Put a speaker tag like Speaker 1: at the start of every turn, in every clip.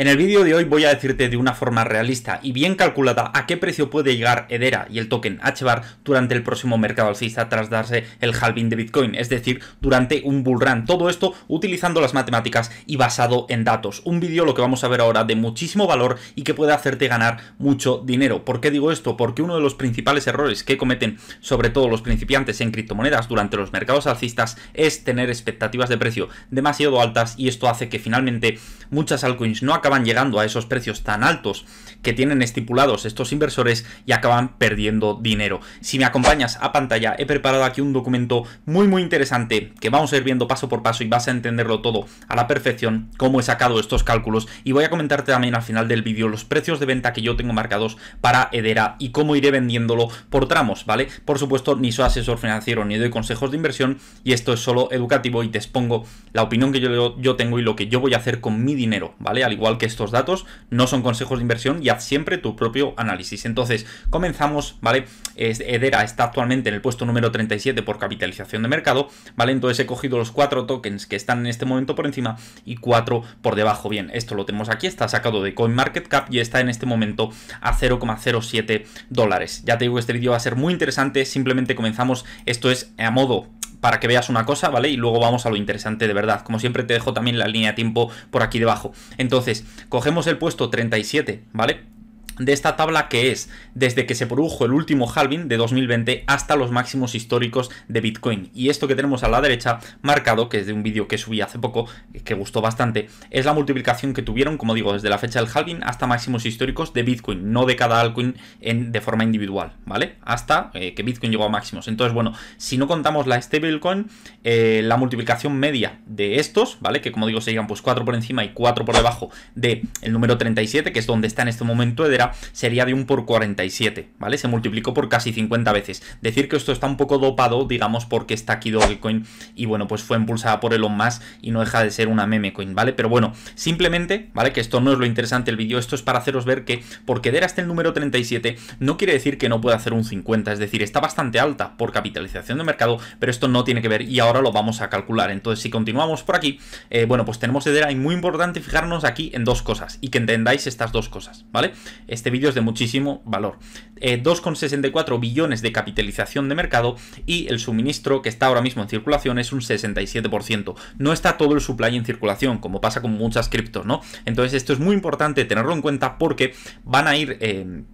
Speaker 1: En el vídeo de hoy voy a decirte de una forma realista y bien calculada a qué precio puede llegar Edera y el token HBAR durante el próximo mercado alcista tras darse el halving de Bitcoin, es decir, durante un bull run. Todo esto utilizando las matemáticas y basado en datos. Un vídeo lo que vamos a ver ahora de muchísimo valor y que puede hacerte ganar mucho dinero. ¿Por qué digo esto? Porque uno de los principales errores que cometen sobre todo los principiantes en criptomonedas durante los mercados alcistas es tener expectativas de precio demasiado altas y esto hace que finalmente muchas altcoins no acaben van llegando a esos precios tan altos que tienen estipulados estos inversores y acaban perdiendo dinero. Si me acompañas a pantalla, he preparado aquí un documento muy muy interesante que vamos a ir viendo paso por paso y vas a entenderlo todo a la perfección, cómo he sacado estos cálculos y voy a comentarte también al final del vídeo los precios de venta que yo tengo marcados para Edera y cómo iré vendiéndolo por tramos, ¿vale? Por supuesto, ni soy asesor financiero ni doy consejos de inversión y esto es solo educativo y te expongo la opinión que yo, yo tengo y lo que yo voy a hacer con mi dinero, ¿vale? Al igual que que estos datos no son consejos de inversión y haz siempre tu propio análisis. Entonces, comenzamos, ¿vale? Edera está actualmente en el puesto número 37 por capitalización de mercado, ¿vale? Entonces he cogido los cuatro tokens que están en este momento por encima y cuatro por debajo. Bien, esto lo tenemos aquí, está sacado de CoinMarketCap y está en este momento a 0,07 dólares. Ya te digo, que este vídeo va a ser muy interesante, simplemente comenzamos, esto es a modo para que veas una cosa, ¿vale? Y luego vamos a lo interesante de verdad. Como siempre te dejo también la línea de tiempo por aquí debajo. Entonces, cogemos el puesto 37, ¿vale? de esta tabla que es desde que se produjo el último halving de 2020 hasta los máximos históricos de Bitcoin. Y esto que tenemos a la derecha marcado, que es de un vídeo que subí hace poco, que gustó bastante, es la multiplicación que tuvieron, como digo, desde la fecha del halving hasta máximos históricos de Bitcoin, no de cada altcoin en, de forma individual, ¿vale? Hasta eh, que Bitcoin llegó a máximos. Entonces, bueno, si no contamos la stablecoin, eh, la multiplicación media de estos, ¿vale? Que como digo, se llegan pues 4 por encima y 4 por debajo del el número 37, que es donde está en este momento Edera, sería de 1 por 47, ¿vale? Se multiplicó por casi 50 veces. Decir que esto está un poco dopado, digamos, porque está aquí Dogecoin y bueno, pues fue impulsada por Elon Musk y no deja de ser una meme coin, ¿vale? Pero bueno, simplemente, ¿vale? Que esto no es lo interesante del vídeo, esto es para haceros ver que porque Dera hasta el número 37 no quiere decir que no pueda hacer un 50, es decir, está bastante alta por capitalización de mercado, pero esto no tiene que ver y ahora lo vamos a calcular. Entonces, si continuamos por aquí, eh, bueno, pues tenemos Edera y muy importante fijarnos aquí en dos cosas y que entendáis estas dos cosas, ¿vale? Este vídeo es de muchísimo valor. 2,64 eh, billones de capitalización de mercado y el suministro que está ahora mismo en circulación es un 67%. No está todo el supply en circulación, como pasa con muchas criptos, ¿no? Entonces esto es muy importante tenerlo en cuenta porque van a ir... Eh,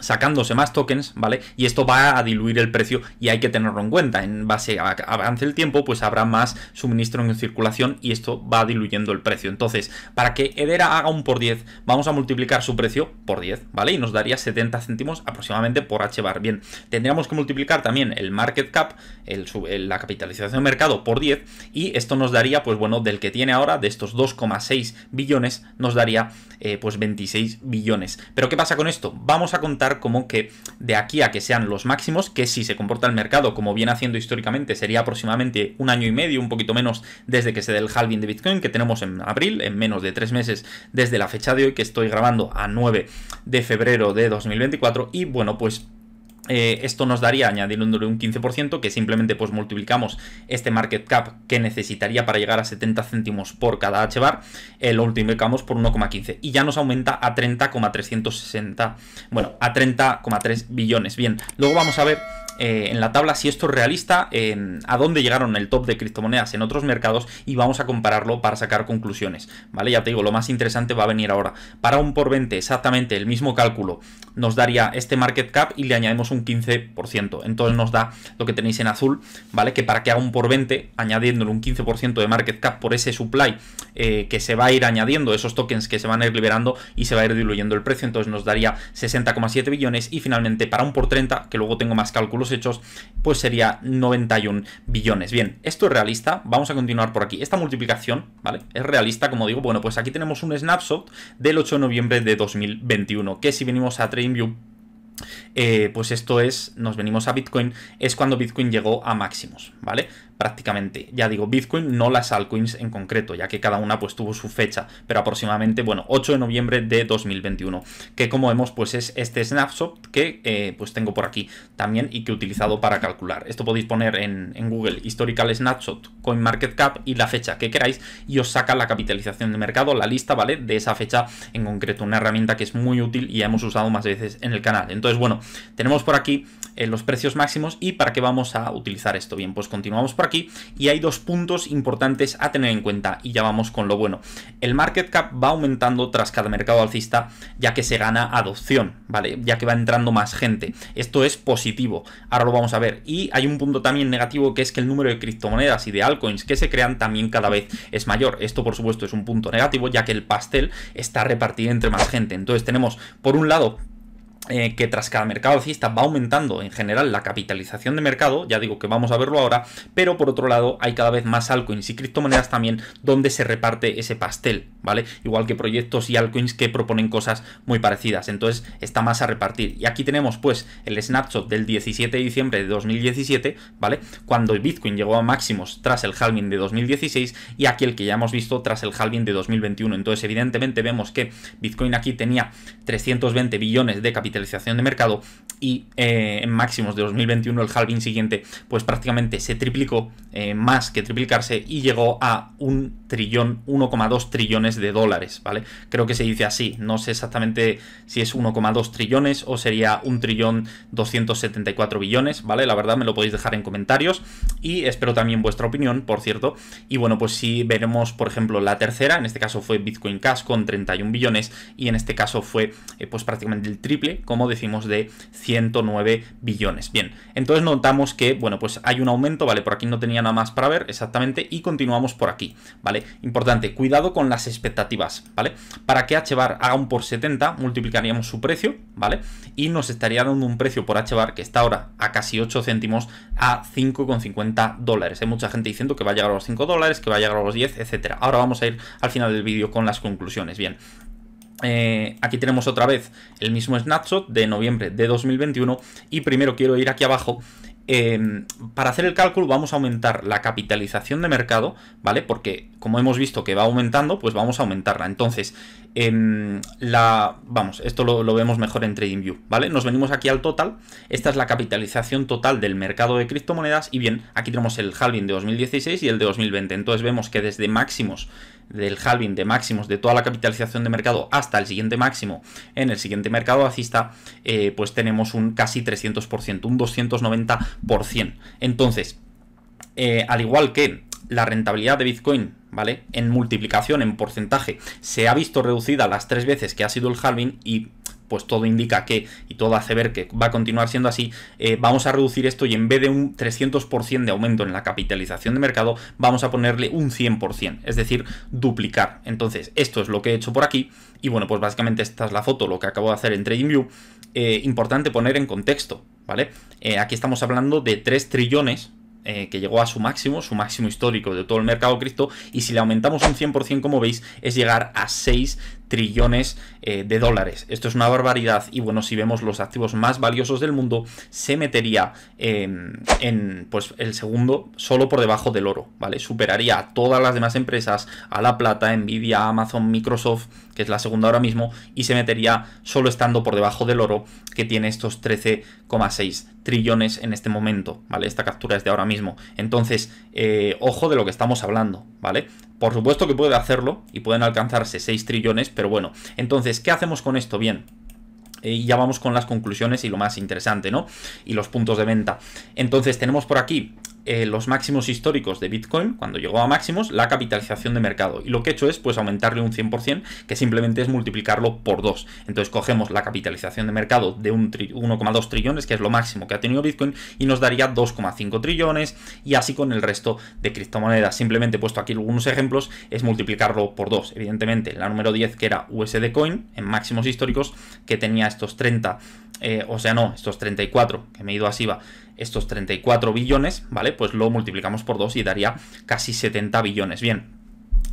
Speaker 1: sacándose más tokens, ¿vale? Y esto va a diluir el precio y hay que tenerlo en cuenta. En base a avance el tiempo, pues habrá más suministro en circulación y esto va diluyendo el precio. Entonces, para que Edera haga un por 10, vamos a multiplicar su precio por 10, ¿vale? Y nos daría 70 céntimos aproximadamente por HBAR. Bien, tendríamos que multiplicar también el market cap, la capitalización de mercado por 10 y esto nos daría, pues bueno, del que tiene ahora, de estos 2,6 billones, nos daría eh, pues 26 billones. Pero ¿qué pasa con esto? Vamos a contar como que de aquí a que sean los máximos, que si se comporta el mercado como viene haciendo históricamente, sería aproximadamente un año y medio, un poquito menos desde que se dé el halving de Bitcoin, que tenemos en abril, en menos de tres meses desde la fecha de hoy, que estoy grabando a 9 de febrero de 2024, y bueno, pues eh, esto nos daría, añadiéndole un 15%, que simplemente pues multiplicamos este market cap que necesitaría para llegar a 70 céntimos por cada H-bar, eh, lo multiplicamos por 1,15 y ya nos aumenta a 30,360, bueno, a 30,3 billones. Bien, luego vamos a ver eh, en la tabla si esto es realista, eh, a dónde llegaron el top de criptomonedas en otros mercados y vamos a compararlo para sacar conclusiones, ¿vale? Ya te digo, lo más interesante va a venir ahora. Para un por 20, exactamente el mismo cálculo, nos daría este market cap y le añadimos un 15%. Entonces nos da lo que tenéis en azul, ¿vale? Que para que haga un por 20, añadiéndole un 15% de market cap por ese supply eh, que se va a ir añadiendo, esos tokens que se van a ir liberando y se va a ir diluyendo el precio, entonces nos daría 60,7 billones y finalmente para un por 30, que luego tengo más cálculos, hechos, pues sería 91 billones. Bien, esto es realista, vamos a continuar por aquí. Esta multiplicación, ¿vale? Es realista, como digo, bueno, pues aquí tenemos un snapshot del 8 de noviembre de 2021, que si venimos a TradingView eh, pues esto es, nos venimos a Bitcoin, es cuando Bitcoin llegó a máximos, ¿vale? prácticamente. Ya digo, Bitcoin, no las altcoins en concreto, ya que cada una pues tuvo su fecha, pero aproximadamente, bueno, 8 de noviembre de 2021, que como vemos pues es este snapshot que eh, pues tengo por aquí también y que he utilizado para calcular. Esto podéis poner en, Google Historical Snapshot, coin market cap y la fecha que queráis y os saca la capitalización de mercado, la lista, ¿vale? De esa fecha en concreto, una herramienta que es muy útil y ya hemos usado más veces en el canal. Entonces, bueno, tenemos por aquí los precios máximos y para qué vamos a utilizar esto. Bien, pues continuamos por aquí y hay dos puntos importantes a tener en cuenta y ya vamos con lo bueno. El market cap va aumentando tras cada mercado alcista ya que se gana adopción, ¿vale? Ya que va entrando más gente. Esto es positivo, ahora lo vamos a ver. Y hay un punto también negativo que es que el número de criptomonedas y de altcoins que se crean también cada vez es mayor. Esto por supuesto es un punto negativo ya que el pastel está repartido entre más gente. Entonces tenemos por un lado eh, que tras cada mercado alcista va aumentando en general la capitalización de mercado, ya digo que vamos a verlo ahora, pero por otro lado hay cada vez más altcoins y criptomonedas también donde se reparte ese pastel, ¿vale? Igual que proyectos y altcoins que proponen cosas muy parecidas, entonces está más a repartir. Y aquí tenemos pues el snapshot del 17 de diciembre de 2017, ¿vale? Cuando el Bitcoin llegó a máximos tras el halving de 2016 y aquí el que ya hemos visto tras el halving de 2021. Entonces evidentemente vemos que Bitcoin aquí tenía 320 billones de capital de mercado y eh, en máximos de 2021 el halving siguiente pues prácticamente se triplicó eh, más que triplicarse y llegó a un trillón 1,2 trillones de dólares vale creo que se dice así no sé exactamente si es 1,2 trillones o sería un trillón 274 billones vale la verdad me lo podéis dejar en comentarios y espero también vuestra opinión, por cierto. Y bueno, pues si veremos, por ejemplo, la tercera, en este caso fue Bitcoin Cash con 31 billones y en este caso fue eh, pues prácticamente el triple, como decimos, de 109 billones. Bien, entonces notamos que, bueno, pues hay un aumento, ¿vale? Por aquí no tenía nada más para ver exactamente y continuamos por aquí, ¿vale? Importante, cuidado con las expectativas, ¿vale? Para que HBAR haga un por 70, multiplicaríamos su precio, ¿vale? Y nos estaría dando un precio por HBAR que está ahora a casi 8 céntimos a 5,50 dólares. Hay mucha gente diciendo que va a llegar a los 5 dólares, que va a llegar a los 10, etc. Ahora vamos a ir al final del vídeo con las conclusiones. Bien, eh, aquí tenemos otra vez el mismo snapshot de noviembre de 2021 y primero quiero ir aquí abajo Em, para hacer el cálculo vamos a aumentar la capitalización de mercado, ¿vale? Porque como hemos visto que va aumentando, pues vamos a aumentarla. Entonces, em, la, vamos, esto lo, lo, vemos mejor en TradingView, ¿vale? Nos venimos aquí al total, esta es la capitalización total del mercado de criptomonedas y bien, aquí tenemos el halving de 2016 y el de 2020, entonces vemos que desde máximos del halving de máximos de toda la capitalización de mercado hasta el siguiente máximo en el siguiente mercado alcista, eh, pues tenemos un casi 300%, un 290%. Entonces, eh, al igual que la rentabilidad de Bitcoin, ¿vale? En multiplicación, en porcentaje, se ha visto reducida las tres veces que ha sido el halving y pues todo indica que, y todo hace ver que va a continuar siendo así, eh, vamos a reducir esto y en vez de un 300% de aumento en la capitalización de mercado, vamos a ponerle un 100%, es decir, duplicar. Entonces, esto es lo que he hecho por aquí, y bueno, pues básicamente esta es la foto, lo que acabo de hacer en TradingView. Eh, importante poner en contexto, ¿vale? Eh, aquí estamos hablando de 3 trillones, que llegó a su máximo, su máximo histórico de todo el mercado cripto, y si le aumentamos un 100%, como veis, es llegar a 6 trillones eh, de dólares. Esto es una barbaridad y bueno, si vemos los activos más valiosos del mundo, se metería en pues, el segundo solo por debajo del oro, ¿vale? Superaría a todas las demás empresas, a La Plata, Nvidia, Amazon, Microsoft, que es la segunda ahora mismo, y se metería solo estando por debajo del oro, que tiene estos 13,6 trillones en este momento, ¿vale? Esta captura es de ahora mismo. Entonces, eh, ojo de lo que estamos hablando, ¿vale? Por supuesto que puede hacerlo y pueden alcanzarse 6 trillones, pero bueno. Entonces, ¿qué hacemos con esto? Bien, eh, ya vamos con las conclusiones y lo más interesante, ¿no? Y los puntos de venta. Entonces tenemos por aquí eh, los máximos históricos de Bitcoin, cuando llegó a máximos, la capitalización de mercado. Y lo que he hecho es pues aumentarle un 100%, que simplemente es multiplicarlo por 2. Entonces cogemos la capitalización de mercado de 1,2 trillones, que es lo máximo que ha tenido Bitcoin, y nos daría 2,5 trillones, y así con el resto de criptomonedas. Simplemente he puesto aquí algunos ejemplos, es multiplicarlo por 2. Evidentemente, la número 10, que era USD Coin, en máximos históricos, que tenía estos 30, eh, o sea, no, estos 34, que me he ido así va estos 34 billones, ¿vale? Pues lo multiplicamos por 2 y daría casi 70 billones. Bien,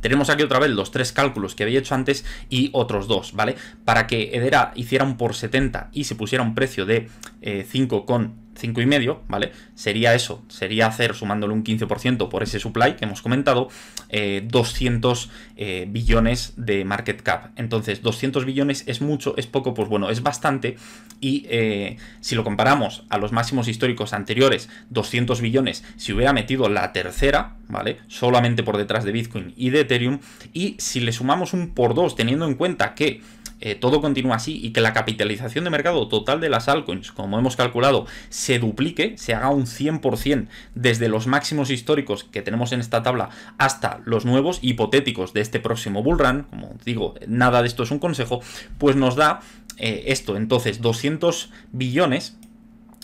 Speaker 1: tenemos aquí otra vez los tres cálculos que había hecho antes y otros dos, ¿vale? Para que Edera hiciera un por 70 y se pusiera un precio de eh, con 5,5, medio ¿vale? Sería eso, sería hacer, sumándole un 15% por ese supply que hemos comentado, 200 eh, eh, billones de market cap. Entonces, 200 billones es mucho, es poco, pues bueno, es bastante. Y eh, si lo comparamos a los máximos históricos anteriores, 200 billones, si hubiera metido la tercera, ¿vale? Solamente por detrás de Bitcoin y de Ethereum. Y si le sumamos un por dos, teniendo en cuenta que eh, todo continúa así y que la capitalización de mercado total de las altcoins, como hemos calculado, se duplique, se haga un 100% desde los máximos históricos que tenemos en esta tabla hasta los nuevos hipotéticos de este próximo bull run, como digo, nada de esto es un consejo, pues nos da eh, esto, entonces 200 billones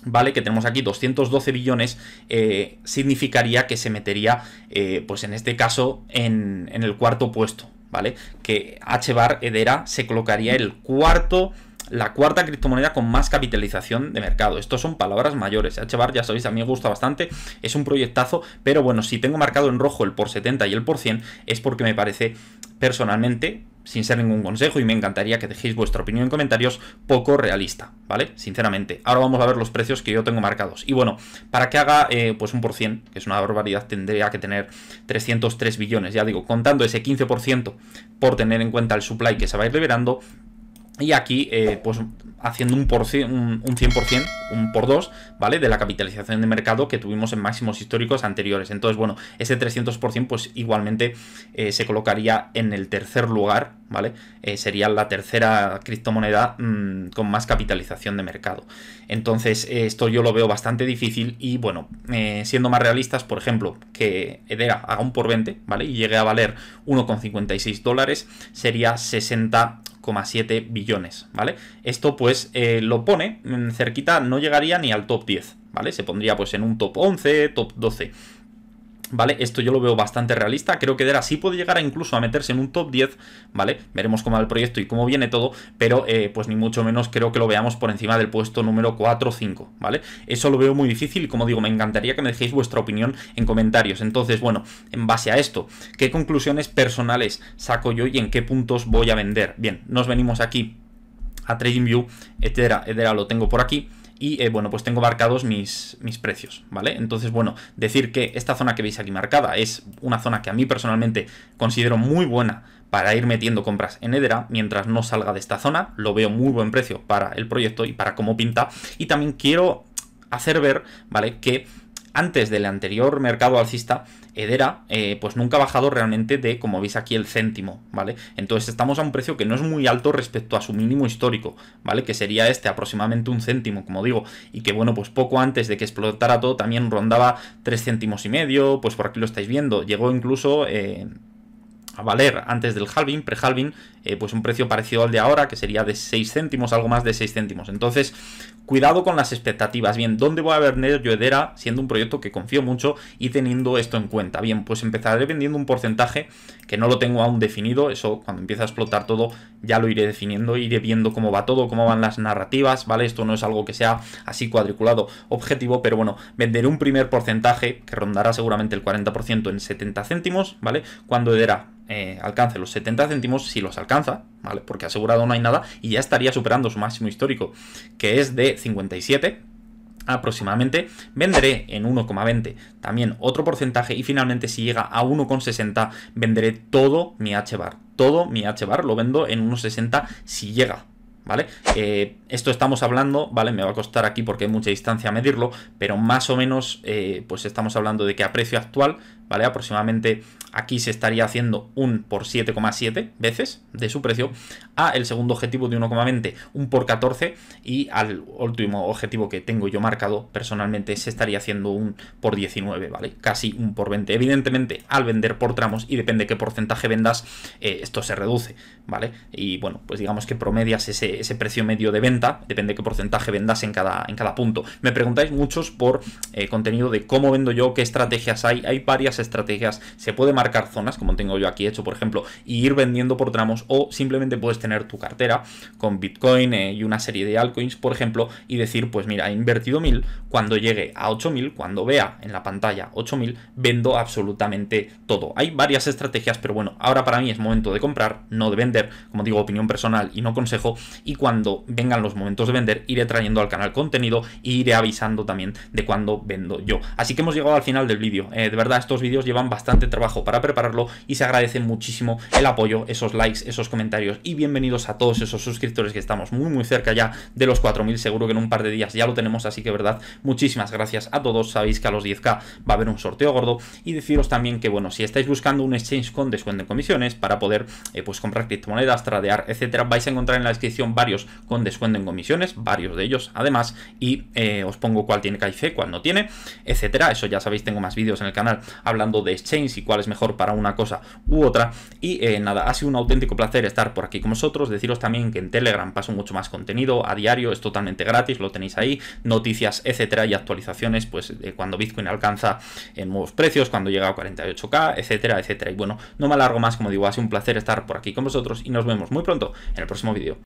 Speaker 1: ¿vale? Que tenemos aquí 212 billones, eh, significaría que se metería, eh, pues en este caso, en, el cuarto puesto, ¿vale? Que HBAR Edera se colocaría el cuarto la cuarta criptomoneda con más capitalización de mercado. Estos son palabras mayores. HBAR, ya sabéis, a mí me gusta bastante, es un proyectazo, pero bueno, si tengo marcado en rojo el por 70 y el por 100 es porque me parece personalmente sin ser ningún consejo y me encantaría que dejéis vuestra opinión en comentarios poco realista, ¿vale? Sinceramente. Ahora vamos a ver los precios que yo tengo marcados. Y bueno, para que haga eh, pues un por cien, que es una barbaridad, tendría que tener 303 billones, ya digo, contando ese 15% por tener en cuenta el supply que se va a ir liberando, y aquí, eh, pues haciendo un, un, 100%, un por 2, ¿vale? De la capitalización de mercado que tuvimos en máximos históricos anteriores. Entonces, bueno, ese 300% pues igualmente eh, se colocaría en el tercer lugar, ¿vale? Eh, sería la tercera criptomoneda mm, con más capitalización de mercado. Entonces, esto yo lo veo bastante difícil y, bueno, siendo más realistas, por ejemplo, que Edera haga un por 20, ¿vale? Y llegue a valer 1,56 dólares, sería 60 7 billones, ¿vale? Esto pues eh, lo pone mm, cerquita, no llegaría ni al top 10, ¿vale? Se pondría pues en un top 11, top 12. ¿Vale? Esto yo lo veo bastante realista. Creo que Dera sí puede llegar incluso a meterse en un top 10, ¿vale? Veremos cómo va el proyecto y cómo viene todo, pero eh, pues ni mucho menos creo que lo veamos por encima del puesto número 4 o 5, ¿vale? Eso lo veo muy difícil y como digo, me encantaría que me dejéis vuestra opinión en comentarios. Entonces, bueno, en base a esto, ¿qué conclusiones personales saco yo y en qué puntos voy a vender? Bien, nos venimos aquí a TradingView, etcétera, etcétera, lo tengo por aquí y eh, bueno, pues tengo marcados mis, mis precios, ¿vale? Entonces, bueno, decir que esta zona que veis aquí marcada es una zona que a mí personalmente considero muy buena para ir metiendo compras en Edera mientras no salga de esta zona, lo veo muy buen precio para el proyecto y para cómo pinta y también quiero hacer ver, ¿vale? Que antes del anterior mercado alcista, Edera eh, pues nunca ha bajado realmente de, como veis aquí, el céntimo, ¿vale? Entonces estamos a un precio que no es muy alto respecto a su mínimo histórico, ¿vale? Que sería este, aproximadamente un céntimo, como digo, y que bueno, pues poco antes de que explotara todo también rondaba 3 céntimos y medio, pues por aquí lo estáis viendo, llegó incluso... Eh, a valer antes del halving, pre-halving, eh, pues un precio parecido al de ahora, que sería de 6 céntimos, algo más de 6 céntimos. Entonces, Cuidado con las expectativas. Bien, ¿dónde voy a vender yo Edera, siendo un proyecto que confío mucho y teniendo esto en cuenta? Bien, pues empezaré vendiendo un porcentaje que no lo tengo aún definido. Eso cuando empiece a explotar todo ya lo iré definiendo, iré viendo cómo va todo, cómo van las narrativas, ¿vale? Esto no es algo que sea así cuadriculado objetivo, pero bueno, venderé un primer porcentaje que rondará seguramente el 40% en 70 céntimos, ¿vale? Cuando Edera... Eh, alcance los 70 céntimos, si los alcanza, ¿vale? Porque asegurado no hay nada y ya estaría superando su máximo histórico, que es de 57 aproximadamente. Venderé en 1,20 también otro porcentaje y finalmente si llega a 1,60 venderé todo mi H-bar. Todo mi H-bar lo vendo en 1,60 si llega, ¿vale? Eh, esto estamos hablando, ¿vale? Me va a costar aquí porque hay mucha distancia a medirlo, pero más o menos, eh, pues estamos hablando de que a precio actual, ¿vale? Aproximadamente aquí se estaría haciendo un por 7,7 veces de su precio, a el segundo objetivo de 1,20, un por 14, y al último objetivo que tengo yo marcado personalmente se estaría haciendo un por 19, ¿vale? Casi un por 20. Evidentemente, al vender por tramos y depende qué porcentaje vendas, eh, esto se reduce, ¿vale? Y bueno, pues digamos que promedias ese ese, precio medio de venta, depende de qué porcentaje vendas en cada, en cada punto. Me preguntáis muchos por eh, contenido de cómo vendo yo, qué estrategias hay. Hay varias estrategias. Se puede marcar zonas, como tengo yo aquí hecho, por ejemplo, y ir vendiendo por tramos o simplemente puedes tener tu cartera con Bitcoin eh, y una serie de altcoins, por ejemplo, y decir, pues mira, he invertido mil, cuando llegue a 8000, cuando vea en la pantalla 8000, vendo absolutamente todo. Hay varias estrategias, pero bueno, ahora para mí es momento de comprar, no de vender, como digo, opinión personal y no consejo, y cuando vengan los momentos de vender iré trayendo al canal contenido y e iré avisando también de cuando vendo yo. Así que hemos llegado al final del vídeo. Eh, de verdad estos vídeos llevan bastante trabajo para prepararlo y se agradece muchísimo el apoyo, esos likes, esos comentarios y bienvenidos a todos esos suscriptores que estamos muy muy cerca ya de los 4.000. Seguro que en un par de días ya lo tenemos, así que verdad, muchísimas gracias a todos. Sabéis que a los 10k va a haber un sorteo gordo y deciros también que bueno, si estáis buscando un exchange con descuento en comisiones para poder eh, pues comprar criptomonedas, tradear, etcétera, vais a encontrar en la descripción varios con descuento en comisiones, varios de ellos además, y eh, os pongo cuál tiene KIC, cuál no tiene, etcétera. Eso ya sabéis, tengo más vídeos en el canal hablando de exchange y cuál es mejor para una cosa u otra. Y eh, nada, ha sido un auténtico placer estar por aquí con vosotros. Deciros también que en Telegram paso mucho más contenido a diario, es totalmente gratis, lo tenéis ahí, noticias, etcétera, y actualizaciones, pues cuando Bitcoin alcanza en eh, nuevos precios, cuando llega a 48k, etcétera, etcétera. Y bueno, no me alargo más, como digo, ha sido un placer estar por aquí con vosotros y nos vemos muy pronto en el próximo vídeo.